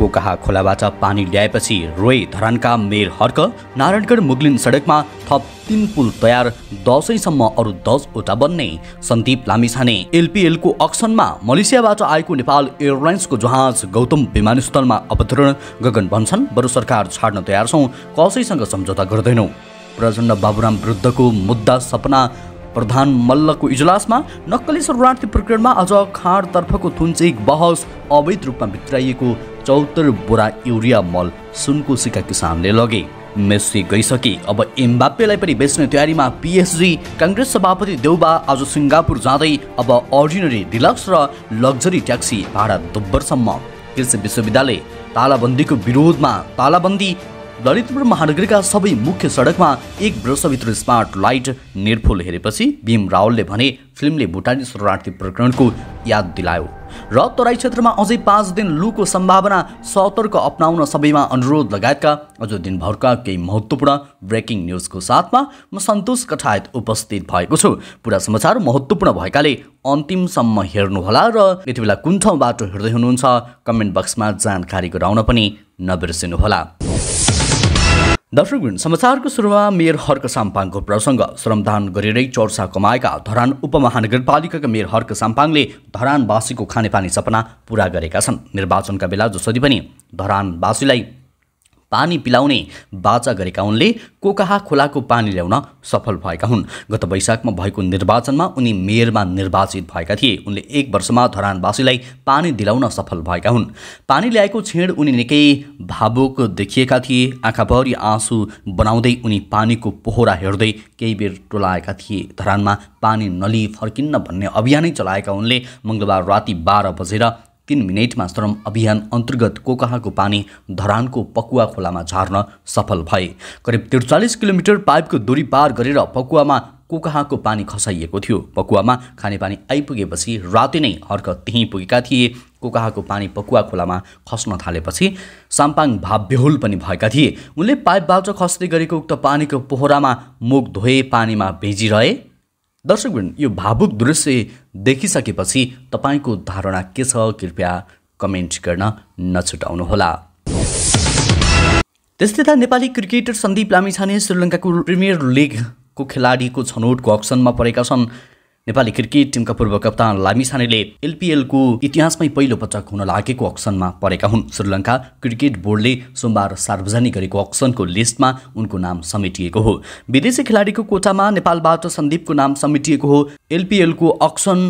कोकाहा खोलाबाट पानी ल्याएपछि रोय धरानका मेयर हर्क नारायणगढ मुगलिन सडकमा थप तिन पुल तयार दसैँसम्म अरू दसवटा बन्ने सन्दीप लामिछाने एलपिएलको अक्सनमा मलेसियाबाट आएको नेपाल एयरलाइन्सको जहाज गौतम विमानस्थलमा अवतरण गगन भन्छन् बरु सरकार छाड्न तयार छौँ कसैसँग सम्झौता गर्दैनौँ प्रचण्ड बाबुराम वृद्धको मुद्दा सपना प्रधान मल्लको इजलासमा नक्कली शरणार्थी प्रकरणमा आज खाँडतर्फको थुन्चेक बहस अवैध रूपमा भित्राइएको चौहत्तर बोरा युरिया मल सुनको सिका किसानले लगे मेस्सी गइसके अब एम्बापेलाई पनि बेच्ने तयारीमा पिएसजी काङ्ग्रेस सभापति देउबा आज सिङ्गापुर जाँदै अब अर्डिनरी डिलक्स र लग्जरी ट्याक्सी भाडा दोब्बरसम्म कृषि विश्वविद्यालय तालाबन्दीको विरोधमा तालाबन्दी ललितपुर महानगरका सबै मुख्य सडकमा एक वर्षभित्र स्मार्ट लाइट निर्फुल हेरेपछि भीम रावलले भने फिल्मले भुटानी शरणार्थी प्रकरणको याद दिलायो र तराई क्षेत्रमा अझै पाँच दिन लुको सम्भावना सतर्क अप्नाउन सबैमा अनुरोध लगायतका अझ दिनभरका केही महत्त्वपूर्ण ब्रेकिङ न्युजको साथमा म सन्तोष कठायत उपस्थित भएको छु पुरा समाचार महत्त्वपूर्ण भएकाले अन्तिमसम्म हेर्नुहोला र यति बेला कुन ठाउँबाट हेर्दै हुनुहुन्छ कमेन्ट बक्समा जानकारी गराउन पनि नबिर्सिनुहोला दर्शक समाचारको सुरुमा मेयर हर्क साम्पाङको प्रसङ्ग श्रमदान गरेरै चर्चा कमाएका धरान उपमहानगरपालिकाका मेयर हर्क साम्पाङले धरानवासीको खानेपानी सपना पुरा गरेका छन् निर्वाचनका बेला जसरी पनि धरानवासीलाई पानी पिलाउने बाचा गरेका उनले कोकाहा खोलाको पानी ल्याउन सफल भएका हुन् गत वैशाखमा भएको निर्वाचनमा उनी मेयरमा निर्वाचित भएका थिए उनले एक वर्षमा धरानवासीलाई पानी दिलाउन सफल भएका हुन् पानी ल्याएको छेड उनी निकै भावुक देखिएका थिए आँखाभरि आँसु बनाउँदै उनी पानीको पोहोरा हेर्दै केही बेर टोलाएका थिए धरानमा पानी नलिई फर्किन्न भन्ने अभियानै चलाएका उनले मङ्गलबार राति बाह्र बजेर तिन मिनटमा श्रम अभियान अन्तर्गत कोकाहाको पानी धरानको पकुवा खोलामा झार्न सफल भए करिब त्रिचालिस किलोमिटर पाइपको दूरी पार गरेर पकुवामा कोकाहाको पानी खसाइएको थियो पकुवामा खानेपानी आइपुगेपछि राति नै हर्क त्यहीँ पुगेका थिए कोकाहाको पानी पकुवा खोलामा खस्न थालेपछि साम्पाङ भाव बेहुल पनि भएका थिए उनले पाइपबाट खस्दै गरेको उक्त पानीको पोहरामा मुख धोए पानीमा भिजिरहे दर्शकवृन्द यो भावुक दृश्य देखिसकेपछि तपाईँको धारणा के छ कृपया कमेन्ट गर्न नछुटाउनुहोला त्यस्तै त नेपाली क्रिकेटर सन्दीप लामिछाने श्रीलङ्काको प्रिमियर लिगको खेलाडीको छनौटको अक्सनमा परेका छन् नेपाली क्रिकेट टिमका पूर्व कप्तान लामिछानेले एलपिएलको इतिहासमै पहिलो पटक हुन लागेको अक्सनमा परेका हुन् श्रीलङ्का क्रिकेट बोर्डले सोमबार सार्वजनिक गरेको अक्सनको लिस्टमा उनको नाम समेटिएको हो विदेशी खेलाडीको कोटामा नेपालबाट सन्दीपको नाम समेटिएको हो एलपिएलको अक्सन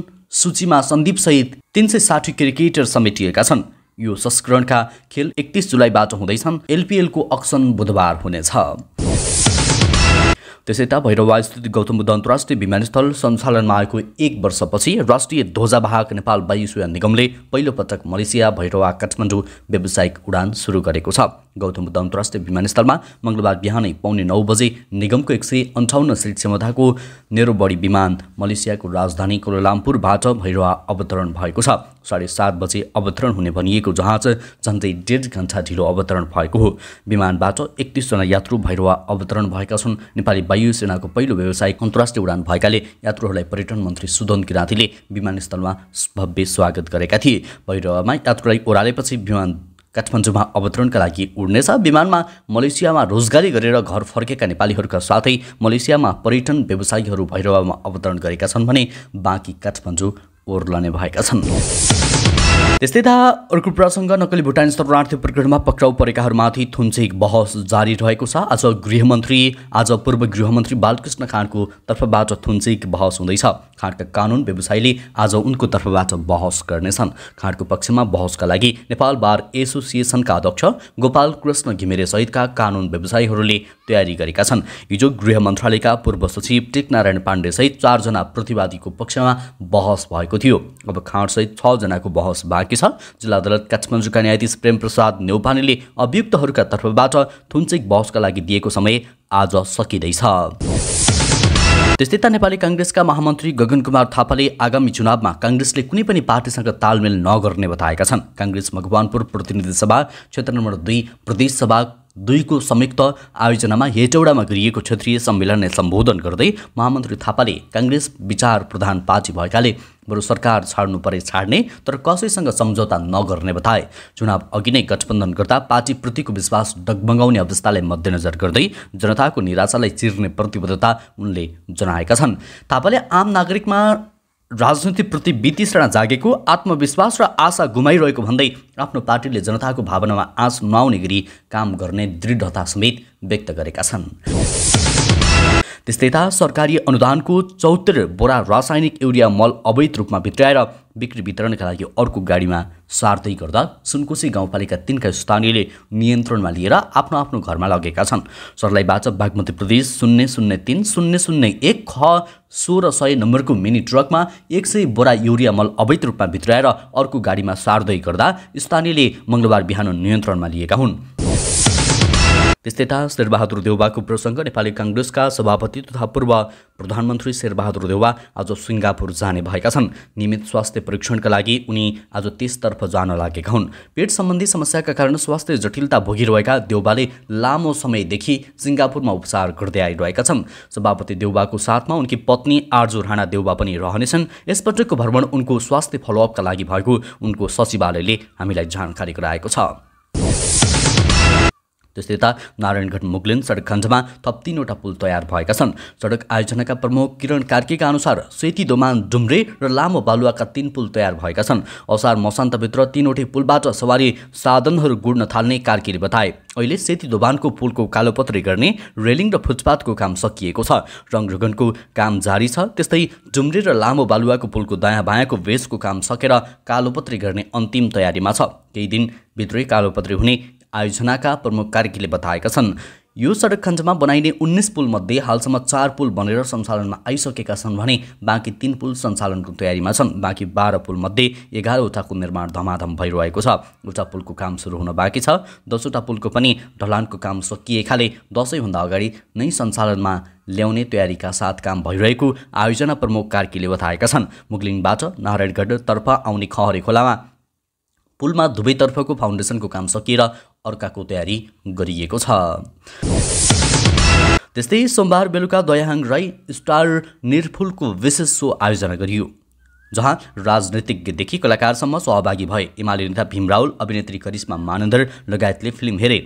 सूचीमा सन्दीप सहित तिन सय साठी क्रिकेटर समेटिएका छन् यो संस्करणका खेल एकतिस जुलाईबाट हुँदैछन् एलपिएलको अक्सन बुधबार हुनेछ त्यसै त भैरवास्थित गौतम बुद्ध अन्तर्राष्ट्रिय विमानस्थल सञ्चालनमा आएको एक वर्षपछि राष्ट्रिय ध्वजावाहक नेपाल वायुसेवा निगमले पहिलोपटक मलेसिया भैरवा काठमाडौँ व्यावसायिक उडान सुरु गरेको छ गौतम बुद्ध अन्तर्राष्ट्रिय विमानस्थलमा मङ्गलबार बिहानै पाउने नौ बजे निगमको एक सय अन्ठाउन्न सिट क्षमताको नेरो बडी विमान मलेसियाको राजधानी कोलालामपुरबाट भैरवा अवतरण भएको छ साढे सात बजे अवतरण हुने भनिएको जहाज झन्डै डेढ घन्टा ढिलो अवतरण भएको हो विमानबाट एकतिसजना यात्रु भैरवा अवतरण भएका छन् नेपाली वायुसेनाको पहिलो व्यावसायिक अन्तर्राष्ट्रिय उडान भएकाले यात्रुहरूलाई पर्यटन मन्त्री सुदन किराँतीले विमानस्थलमा भव्य स्वागत गरेका थिए भैरवामा यात्रुलाई ओह्रालेपछि विमान काठमाडौँमा अवतरणका लागि उड्नेछ विमानमा मलेसियामा रोजगारी गरेर घर फर्केका नेपालीहरूका साथै मलेसियामा पर्यटन व्यवसायीहरू भैरवामा अवतरण गरेका छन् भने बाँकी काठमाडौँ ओर्लने भएका छन् त्यस्तै त अर्को प्रसङ्ग नक्कली भुटान शरणार्थी प्रकरणमा पक्राउ परेकाहरूमाथि थुन्चेक बहस जारी रहेको छ आज गृहमन्त्री आज पूर्व गृहमन्त्री बालकृष्ण खाँडको तर्फबाट थुन्चेक बहस हुँदैछ खाँडका कानुन व्यवसायीले आज उनको तर्फबाट बहस गर्नेछन् खाँडको पक्षमा बहसका लागि नेपाल बार एसोसिएसनका अध्यक्ष गोपाल कृष्ण घिमिरे सहितका कानुन व्यवसायीहरूले तयारी गरेका छन् हिजो गृह मन्त्रालयका पूर्व सचिव टेकनारायण पाण्डेसहित चारजना प्रतिवादीको पक्षमा बहस भएको थियो अब खाँडसहित छजनाको बहस बाँकी छ जिल्ला अदालत काठमाडौँका न्यायाधीश प्रेम प्रसाद नेौपानेले अभियुक्तहरूका तर्फबाट थुन्चेक बहसका लागि दिएको समय आज सकिँदैछ त्यस्तै नेपाली काङ्ग्रेसका महामन्त्री गगन कुमार थापाले आगामी चुनावमा काङ्ग्रेसले कुनै पनि पार्टीसँग तालमेल नगर्ने बताएका छन् काङ्ग्रेस मकवानपुर प्रतिनिधि सभा क्षेत्र नम्बर दुई प्रदेश सभा दुईको संयुक्त आयोजनामा हेटौडामा गरिएको क्षेत्रीय सम्मेलनलाई सम्बोधन गर्दै महामन्त्री थापाले काङ्ग्रेस विचार प्रधान पार्टी भएकाले बरु सरकार छाड्नु परे छाड्ने तर कसैसँग सम्झौता नगर्ने बताए चुनाव अघि नै गठबन्धन गर्दा पार्टीप्रतिको विश्वास डगमगाउने अवस्थालाई मध्यनजर गर्दै जनताको निराशालाई चिर्ने प्रतिबद्धता उनले जनाएका छन् थापाले आम नागरिकमा राजनीतिप्रति वितृष्णा जागेको आत्मविश्वास र आशा गुमाइरहेको भन्दै आफ्नो पार्टीले जनताको भावनामा आँस नआउने गरी काम गर्ने दृढता समेत व्यक्त गरेका छन् त्यस्तै त सरकारी अनुदानको चौहत्तर बोरा रासायनिक युरिया मल अवैध रूपमा भित्राएर बिक्री वितरणका लागि अर्को गाडीमा सार्दै गर्दा सुनकोसी गाउँपालिका तिनका स्थानीयले नियन्त्रणमा लिएर आफ्नो आफ्नो घरमा लगेका छन् सरलाई बाचक बागमती प्रदेश शून्य शून्य तिन शून्य शून्य एक ख सोह्र सय नम्बरको मिनी ट्रकमा एक सय बोरा युरिया मल अवैध रूपमा भित्राएर अर्को गाडीमा सार्दै गर्दा स्थानीयले मङ्गलबार बिहान नियन्त्रणमा लिएका हुन् त्यस्तै त शेरबहादुर देउबाको प्रसङ्ग नेपाली काङ्ग्रेसका सभापति तथा पूर्व प्रधानमन्त्री शेरबहादुर देउवा आज सिङ्गापुर जाने भएका छन् नियमित स्वास्थ्य परीक्षणका लागि उनी आज त्यसतर्फ जान लागेका हुन् पेट सम्बन्धी समस्याका कारण स्वास्थ्य जटिलता भोगिरहेका देउबाले लामो समयदेखि सिङ्गापुरमा उपचार गर्दै आइरहेका छन् सभापति देउबाको साथमा उनकी पत्नी आर्जु राणा देउबा पनि रहनेछन् यसपटकको भ्रमण उनको स्वास्थ्य फलोअपका लागि भएको उनको सचिवालयले हामीलाई जानकारी गराएको छ त्यस्तै त नारायणगढ मुगलिन सडक खण्डमा थप तिनवटा पुल तयार भएका छन् सडक आयोजनाका प्रमुख किरण कार्कीका अनुसार सेती दोमान डुम्रे र लामो बालुवाका तीन पुल तयार भएका छन् असार मसान्तभित्र तिनवटै पुलबाट सवारी साधनहरू गुड्न थाल्ने कार्कीले बताए अहिले सेती दोबानको पुलको कालोपत्री गर्ने रेलिङ र फुटपाथको काम सकिएको छ रङरुगनको काम जारी छ त्यस्तै डुम्रे र लामो बालुवाको पुलको दायाँ बायाँको वेशको काम सकेर कालोपत्री गर्ने अन्तिम तयारीमा छ केही दिनभित्रै कालोपत्री हुने आयोजनाका प्रमुख कार्कीले बताएका छन् यो सडक खण्डमा बनाइने उन्नाइस पुलमध्ये हालसम्म चार पुल बनेर सञ्चालनमा आइसकेका छन् भने बाँकी तिन पुल सञ्चालनको तयारीमा छन् बाँकी बाह्र पुलमध्ये एघारवटाको निर्माण धमाधम भइरहेको छ एउटा पुलको काम सुरु हुन बाँकी छ दसवटा पुलको पनि ढलानको काम सकिएकाले दसैँभन्दा अगाडि नै सञ्चालनमा ल्याउने तयारीका साथ काम भइरहेको आयोजना प्रमुख कार्कीले बताएका छन् मुगलिङबाट नारायणगढतर्फ आउने खहरे खोलामा पुलमा दुवैतर्फको फाउन्डेसनको काम सकिएर अर्काको तयारी गरिएको छ त्यस्तै सोमबार बेलुका दयाहाङ राई स्टार निर्फुलको विशेष सो आयोजना गरियो जहाँ राजनैतिज्ञदेखि कलाकारसम्म सहभागी भए एमाले नेता भीम अभिनेत्री करिश्मा मानन्दर लगायतले फिल्म हेरे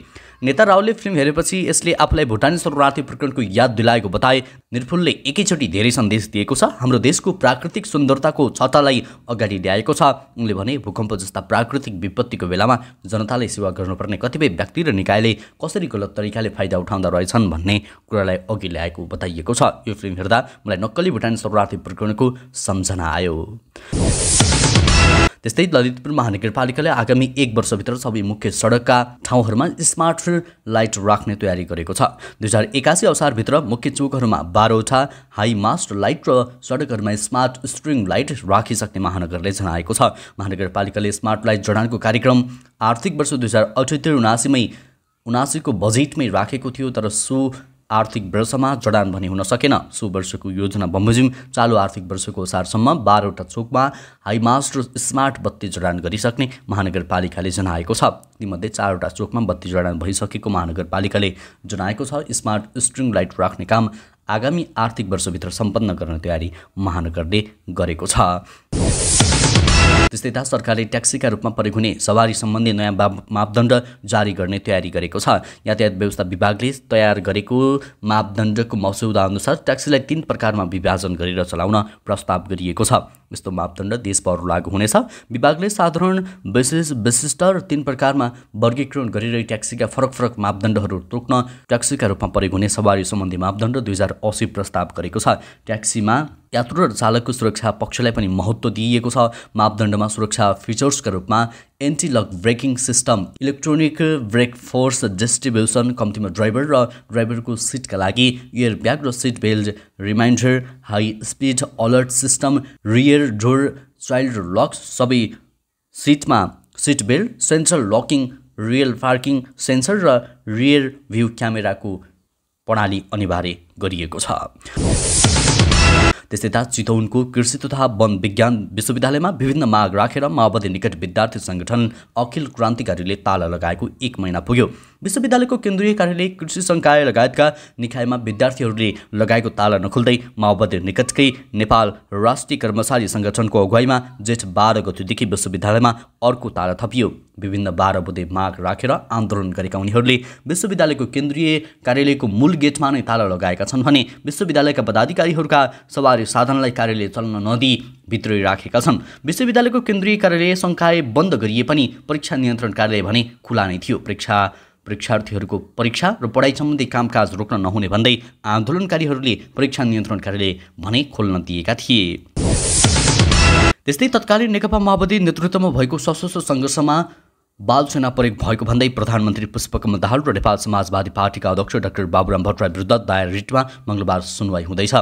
नेता रावले फिल्म हेरेपछि यसले आफूलाई भुटानी शरणार्थी प्रकरणको याद दिलाएको बताए निर्फुलले एकैचोटि धेरै सन्देश दिएको छ हाम्रो देशको प्राकृतिक सुन्दरताको क्षतालाई अगाडि ल्याएको छ उनले भने भूकम्प जस्ता प्राकृतिक विपत्तिको बेलामा जनताले सेवा गर्नुपर्ने कतिपय व्यक्ति र निकायले कसरी गलत तरिकाले फाइदा उठाउँदा रहेछन् भन्ने कुरालाई अघि ल्याएको बताइएको छ यो फिल्म हेर्दा मलाई नक्कली भुटानी शरणार्थी प्रकरणको सम्झना आयो त्यस्तै ललितपुर महानगरपालिकाले आगामी एक वर्षभित्र सबै मुख्य सडकका ठाउँहरूमा स्मार्ट लाइट राख्ने तयारी गरेको छ दुई हजार एकासी अवसरभित्र मुख्य चोकहरूमा बाह्रवटा हाई मास्ट लाइट र सडकहरूमा स्मार्ट स्ट्रिङ लाइट राखिसक्ने महानगरले जनाएको छ महानगरपालिकाले स्मार्ट लाइट जडानको कार्यक्रम आर्थिक वर्ष दुई हजार अठहत्तर उनासीमै उनासीको बजेटमै राखेको थियो तर सो आर्थिक वर्षमा जडान भनी हुन सकेन सो वर्षको योजना बमोजिम चालु आर्थिक वर्षको असारसम्म बाह्रवटा चोकमा र स्मार्ट बत्ती जडान गरिसक्ने महानगरपालिकाले जनाएको छ तीमध्ये चारवटा चोकमा बत्ती जडान भइसकेको महानगरपालिकाले जनाएको छ स्मार्ट स्ट्रिङ लाइट राख्ने काम आगामी आर्थिक वर्षभित्र सम्पन्न गर्ने तयारी महानगरले गरेको छ त्यस्तै त सरकारले ट्याक्सीका रूपमा प्रयोग हुने सवारी सम्बन्धी नयाँ मापदण्ड जारी गर्ने तयारी गरेको छ यातायात व्यवस्था विभागले तयार गरेको मापदण्डको मसौदा अनुसार ट्याक्सीलाई तिन प्रकारमा विभाजन गरेर चलाउन प्रस्ताव गरिएको छ यस्तो मापदण्ड देशभर लागू हुनेछ विभागले साधारण विशेष विशिष्ट र तीन प्रकारमा वर्गीकरण गरेर ट्याक्सीका फरक फरक मापदण्डहरू तोक्न ट्याक्सीका रूपमा प्रयोग हुने सवारी सम्बन्धी मापदण्ड दुई हजार असी प्रस्ताव गरेको छ ट्याक्सीमा यात्रु र चालकको सुरक्षा पक्षलाई पनि महत्त्व दिइएको छ मापदण्डमा सुरक्षा फिचर्सका रूपमा anti lock braking system electronic brake force distribution कम्तीमा ड्राइभर र ड्राइभरको सिटका लागि एयर ब्याग र seat belt reminder high speed alert system rear door child lock सबै सिटमा seat belt central locking real parking sensor र रियर भ्यू क्यामेराको प्रणाली अनिवार्य गरिएको छ त्यस्तै त चितौनको कृषि तथा वन विज्ञान विश्वविद्यालयमा विभिन्न माग राखेर माओवादी निकट विद्यार्थी सङ्गठन अखिल क्रान्तिकारीले ताला लगाएको एक महिना पुग्यो विश्वविद्यालयको केन्द्रीय कार्यालय कृषि सङ्काय लगायतका निकायमा विद्यार्थीहरूले लगाएको ताला नखुल्दै माओवादी निकटकै नेपाल राष्ट्रिय कर्मचारी सङ्गठनको अगुवाईमा जेठ बाह्र गतिदेखि विश्वविद्यालयमा अर्को ताला थपियो विभिन्न बाह्र बुधे माग राखेर रा, आन्दोलन गरेका उनीहरूले विश्वविद्यालयको केन्द्रीय कार्यालयको मूल गेटमा नै ताला लगाएका छन् भने विश्वविद्यालयका पदाधिकारीहरूका सवारी साधनलाई कार्यालय चल्न नदिई भित्रै राखेका छन् विश्वविद्यालयको केन्द्रीय कार्यालय सङ्काय बन्द गरिए पनि परीक्षा नियन्त्रण कार्यालय भने खुला नै थियो परीक्षा परीक्षार्थीहरूको परीक्षा र पढाइ सम्बन्धी कामकाज रोक्न नहुने भन्दै आन्दोलनकारीहरूले परीक्षा नियन्त्रण कार्यालय भने खोल्न दिएका थिए त्यस्तै तत्कालीन नेकपा माओवादी नेतृत्वमा भएको सशस्त्र सङ्घर्षमा बालसेना प्रयोग भएको भन्दै प्रधानमन्त्री पुष्पकमल दाहाल र नेपाल समाजवादी पार्टीका अध्यक्ष डाक्टर बाबुराम भट्टराई विरुद्ध दायर रिटमा मङ्गलबार सुनवाई हुँदैछ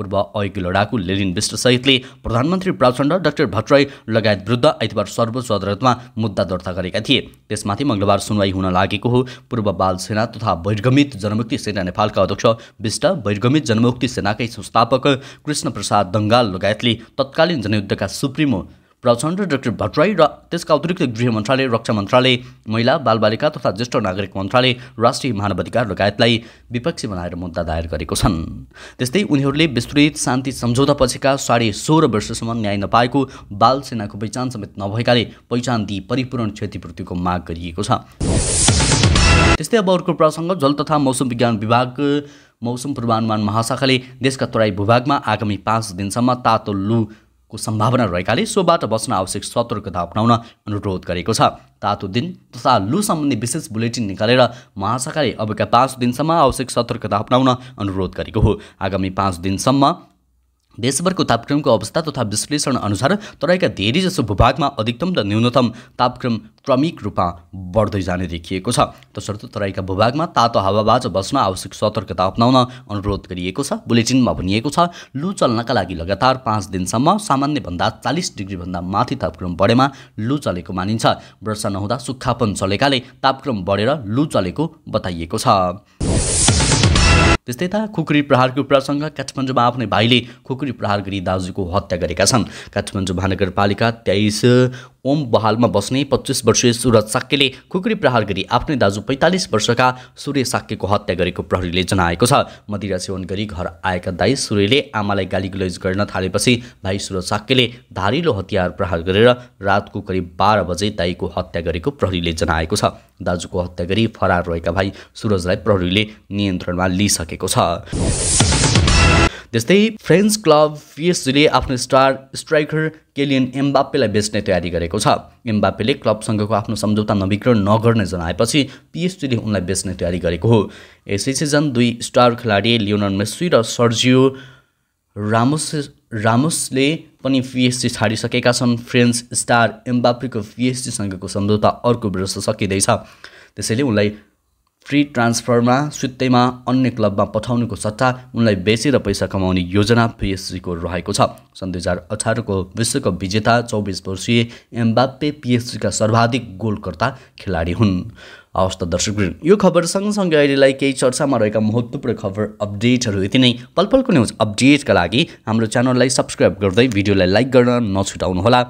पूर्व ऐको लडाकु लेलिन विष्टसहितले प्रधानमन्त्री प्रचण्ड डाक्टर भट्टराई लगायत विरुद्ध आइतबार सर्वोच्च अदालतमा मुद्दा दर्ता गरेका थिए त्यसमाथि मङ्गलबार सुनवाई हुन लागेको हो पूर्व बाल सेना तथा बहिर्गमित जनमुक्ति सेना नेपालका अध्यक्ष विष्ट वैर्गमित जनमुक्ति सेनाकै संस्थापक कृष्ण प्रसाद दङ्गाल लगायतले तत्कालीन जनयुद्धका सुप्रिमो प्रचण्ड डाक्टर भट्टराई र त्यसका अतिरिक्त गृह मन्त्रालय रक्षा मन्त्रालय महिला बालबालिका तथा ज्येष्ठ नागरिक मन्त्रालय राष्ट्रिय मानवाधिकार लगायतलाई विपक्षी बनाएर मुद्दा दायर गरेको छन् त्यस्तै उनीहरूले विस्तृत शान्ति सम्झौतापछिका साढे सोह्र वर्षसम्म न्याय नपाएको बाल सेनाको पहिचान समेत नभएकाले पहिचान दिई परिपूर्ण क्षतिपूर्तिको माग गरिएको छ त्यस्तै अब अर्को प्रसङ्ग जल तथा मौसम विज्ञान विभाग मौसम पूर्वानुमान महाशाखाले देशका तराई भूभागमा आगामी पाँच दिनसम्म तातो लु को सम्भावना रहेकाले सोबाट बस्न आवश्यक सतर्कता अप्नाउन अनुरोध गरेको छ तातो दिन तथा लु सम्बन्धी विशेष बुलेटिन निकालेर महाशाखाले अबका पाँच दिनसम्म आवश्यक सतर्कता अप्नाउन अनुरोध गरेको हो आगामी पाँच दिनसम्म देशभरको तापक्रमको अवस्था तथा विश्लेषण अनुसार तराईका धेरैजसो भूभागमा अधिकतम र न्यूनतम तापक्रम क्रमिक रूपमा बढ्दै जाने देखिएको छ तसर्थ तराईका भूभागमा तातो हावाबाज बस्न आवश्यक सतर्कता अप्नाउन अनुरोध गरिएको छ बुलेटिनमा भनिएको छ लु चल्नका लागि लगातार पाँच दिनसम्म सामान्यभन्दा चालिस डिग्रीभन्दा माथि तापक्रम बढेमा लु चलेको मानिन्छ वर्षा नहुँदा सुक्खापन चलेकाले तापक्रम बढेर लु चलेको बताइएको छ त्यस्तै त खुकुरी प्रहारको प्रसङ्ग काठमाडौँमा आफ्नै भाइले खुकुरी प्रहार गरी दाजुको हत्या गरेका छन् काठमाडौँ महानगरपालिका तेइस ओम बहालमा बस्ने पच्चिस वर्षीय सुरज साक्यले खुकुरी प्रहार गरी आफ्नै दाजु पैँतालिस वर्षका सूर्य साक्यको हत्या गरेको प्रहरीले जनाएको छ मदिरा सेवन गरी घर आएका दाई सूर्यले आमालाई गाली गुलज गर्न थालेपछि भाइ सुरज साक्यले धारिलो हतियार प्रहार गरेर रातको करिब बाह्र बजे दाईको हत्या गरेको प्रहरीले जनाएको छ दाजुको हत्या गरी फरार रहेका भाइ सुरजलाई प्रहरीले नियन्त्रणमा लिइसकेको छ त्यस्तै फ्रेन्च क्लब पिएसजीले आफ्नो स्टार स्ट्राइकर केलियन एम्बापेलाई बेच्ने तयारी गरेको छ एम्बापेले क्लबसँगको आफ्नो सम्झौता नवीकरण नगर्ने जनाएपछि पिएसजीले उनलाई बेच्ने तयारी गरेको हो यसै सिजन दुई स्टार खेलाडी लियोनर मेस्सी र सर्जियो रामोस रामोसले पनि पिएससी छाडिसकेका छन् फ्रेन्च स्टार एम्बापेको पिएसजीसँगको सम्झौता अर्को वर्ष सकिँदैछ त्यसैले उनलाई फ्री ट्रान्सफरमा सुत्तैमा अन्य क्लबमा पठाउनुको सट्टा उनलाई बेचेर पैसा कमाउने योजना पिएसजीको रहेको छ सन् दुई हजार अठारको विश्वकप विजेता चौबिस वर्षीय एम्बाप्पे पिएसजीका सर्वाधिक गोलकर्ता खेलाडी हुन् हवस् त दर्शक यो खबर सँगसँगै अहिलेलाई केही चर्चामा रहेका महत्त्वपूर्ण खबर अपडेटहरू यति नै पलपलको न्युज अपडेटका लागि हाम्रो च्यानललाई सब्सक्राइब गर्दै भिडियोलाई लाइक गर्न नछुटाउनुहोला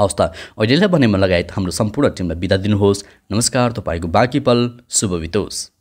हवस् त अहिलेलाई बनेमा लगायत हाम्रो सम्पूर्ण टिमलाई बिदा दिनुहोस् नमस्कार तपाईँको बाँकी पल शुभ बितोस्